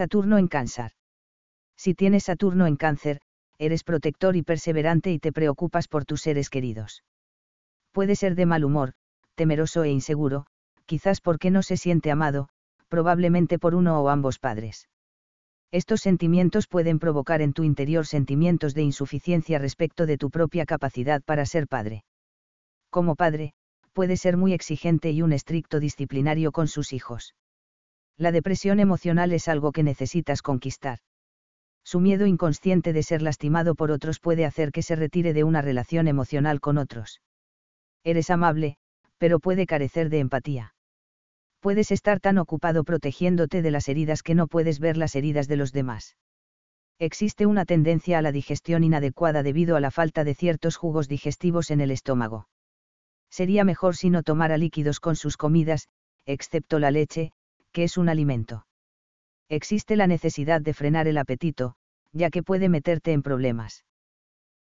Saturno en cáncer. Si tienes Saturno en cáncer, eres protector y perseverante y te preocupas por tus seres queridos. Puede ser de mal humor, temeroso e inseguro, quizás porque no se siente amado, probablemente por uno o ambos padres. Estos sentimientos pueden provocar en tu interior sentimientos de insuficiencia respecto de tu propia capacidad para ser padre. Como padre, puede ser muy exigente y un estricto disciplinario con sus hijos. La depresión emocional es algo que necesitas conquistar. Su miedo inconsciente de ser lastimado por otros puede hacer que se retire de una relación emocional con otros. Eres amable, pero puede carecer de empatía. Puedes estar tan ocupado protegiéndote de las heridas que no puedes ver las heridas de los demás. Existe una tendencia a la digestión inadecuada debido a la falta de ciertos jugos digestivos en el estómago. Sería mejor si no tomara líquidos con sus comidas, excepto la leche, que es un alimento. Existe la necesidad de frenar el apetito, ya que puede meterte en problemas.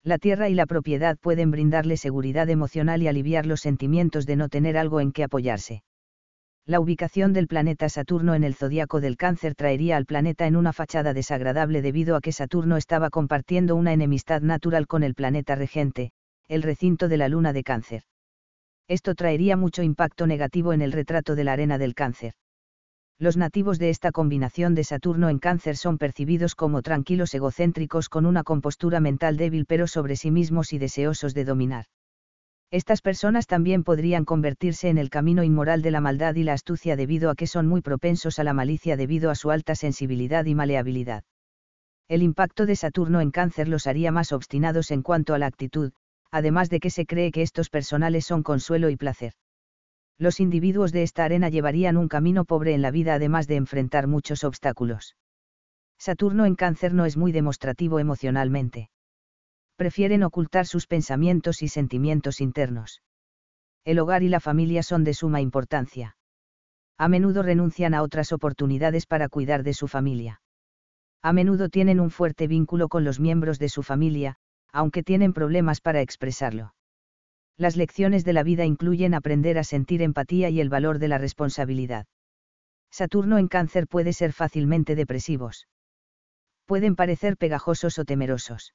La tierra y la propiedad pueden brindarle seguridad emocional y aliviar los sentimientos de no tener algo en que apoyarse. La ubicación del planeta Saturno en el zodiaco del cáncer traería al planeta en una fachada desagradable debido a que Saturno estaba compartiendo una enemistad natural con el planeta regente, el recinto de la luna de cáncer. Esto traería mucho impacto negativo en el retrato de la arena del cáncer los nativos de esta combinación de Saturno en cáncer son percibidos como tranquilos egocéntricos con una compostura mental débil pero sobre sí mismos y deseosos de dominar. Estas personas también podrían convertirse en el camino inmoral de la maldad y la astucia debido a que son muy propensos a la malicia debido a su alta sensibilidad y maleabilidad. El impacto de Saturno en cáncer los haría más obstinados en cuanto a la actitud, además de que se cree que estos personales son consuelo y placer los individuos de esta arena llevarían un camino pobre en la vida además de enfrentar muchos obstáculos. Saturno en cáncer no es muy demostrativo emocionalmente. Prefieren ocultar sus pensamientos y sentimientos internos. El hogar y la familia son de suma importancia. A menudo renuncian a otras oportunidades para cuidar de su familia. A menudo tienen un fuerte vínculo con los miembros de su familia, aunque tienen problemas para expresarlo las lecciones de la vida incluyen aprender a sentir empatía y el valor de la responsabilidad. Saturno en cáncer puede ser fácilmente depresivos. Pueden parecer pegajosos o temerosos.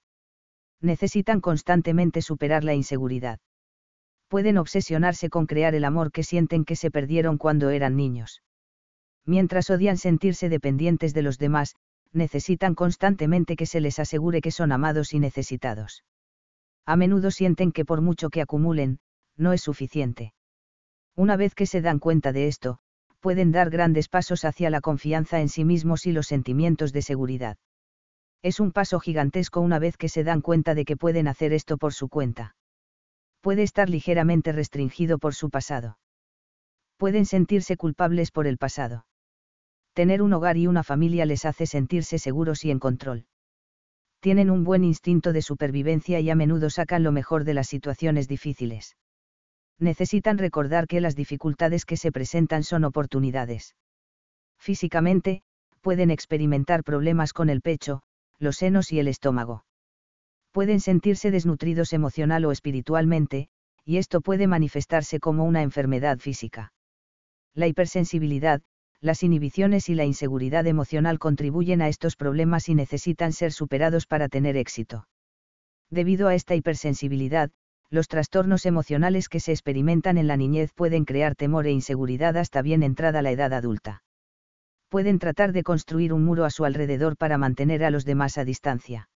Necesitan constantemente superar la inseguridad. Pueden obsesionarse con crear el amor que sienten que se perdieron cuando eran niños. Mientras odian sentirse dependientes de los demás, necesitan constantemente que se les asegure que son amados y necesitados a menudo sienten que por mucho que acumulen, no es suficiente. Una vez que se dan cuenta de esto, pueden dar grandes pasos hacia la confianza en sí mismos y los sentimientos de seguridad. Es un paso gigantesco una vez que se dan cuenta de que pueden hacer esto por su cuenta. Puede estar ligeramente restringido por su pasado. Pueden sentirse culpables por el pasado. Tener un hogar y una familia les hace sentirse seguros y en control tienen un buen instinto de supervivencia y a menudo sacan lo mejor de las situaciones difíciles. Necesitan recordar que las dificultades que se presentan son oportunidades. Físicamente, pueden experimentar problemas con el pecho, los senos y el estómago. Pueden sentirse desnutridos emocional o espiritualmente, y esto puede manifestarse como una enfermedad física. La hipersensibilidad, las inhibiciones y la inseguridad emocional contribuyen a estos problemas y necesitan ser superados para tener éxito. Debido a esta hipersensibilidad, los trastornos emocionales que se experimentan en la niñez pueden crear temor e inseguridad hasta bien entrada la edad adulta. Pueden tratar de construir un muro a su alrededor para mantener a los demás a distancia.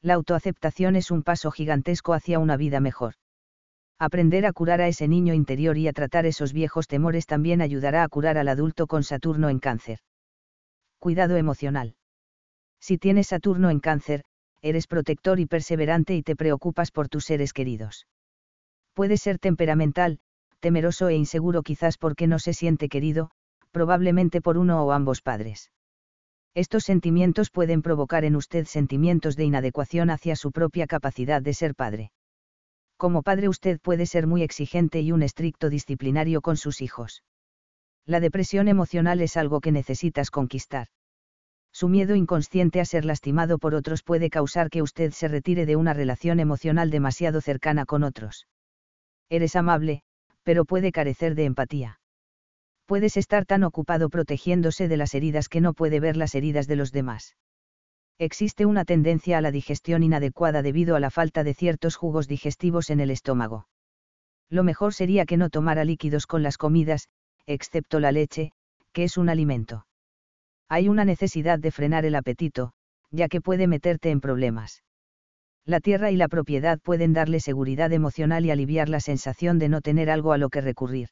La autoaceptación es un paso gigantesco hacia una vida mejor aprender a curar a ese niño interior y a tratar esos viejos temores también ayudará a curar al adulto con Saturno en cáncer. Cuidado emocional. Si tienes Saturno en cáncer, eres protector y perseverante y te preocupas por tus seres queridos. Puede ser temperamental, temeroso e inseguro quizás porque no se siente querido, probablemente por uno o ambos padres. Estos sentimientos pueden provocar en usted sentimientos de inadecuación hacia su propia capacidad de ser padre. Como padre usted puede ser muy exigente y un estricto disciplinario con sus hijos. La depresión emocional es algo que necesitas conquistar. Su miedo inconsciente a ser lastimado por otros puede causar que usted se retire de una relación emocional demasiado cercana con otros. Eres amable, pero puede carecer de empatía. Puedes estar tan ocupado protegiéndose de las heridas que no puede ver las heridas de los demás existe una tendencia a la digestión inadecuada debido a la falta de ciertos jugos digestivos en el estómago. Lo mejor sería que no tomara líquidos con las comidas, excepto la leche, que es un alimento. Hay una necesidad de frenar el apetito, ya que puede meterte en problemas. La tierra y la propiedad pueden darle seguridad emocional y aliviar la sensación de no tener algo a lo que recurrir.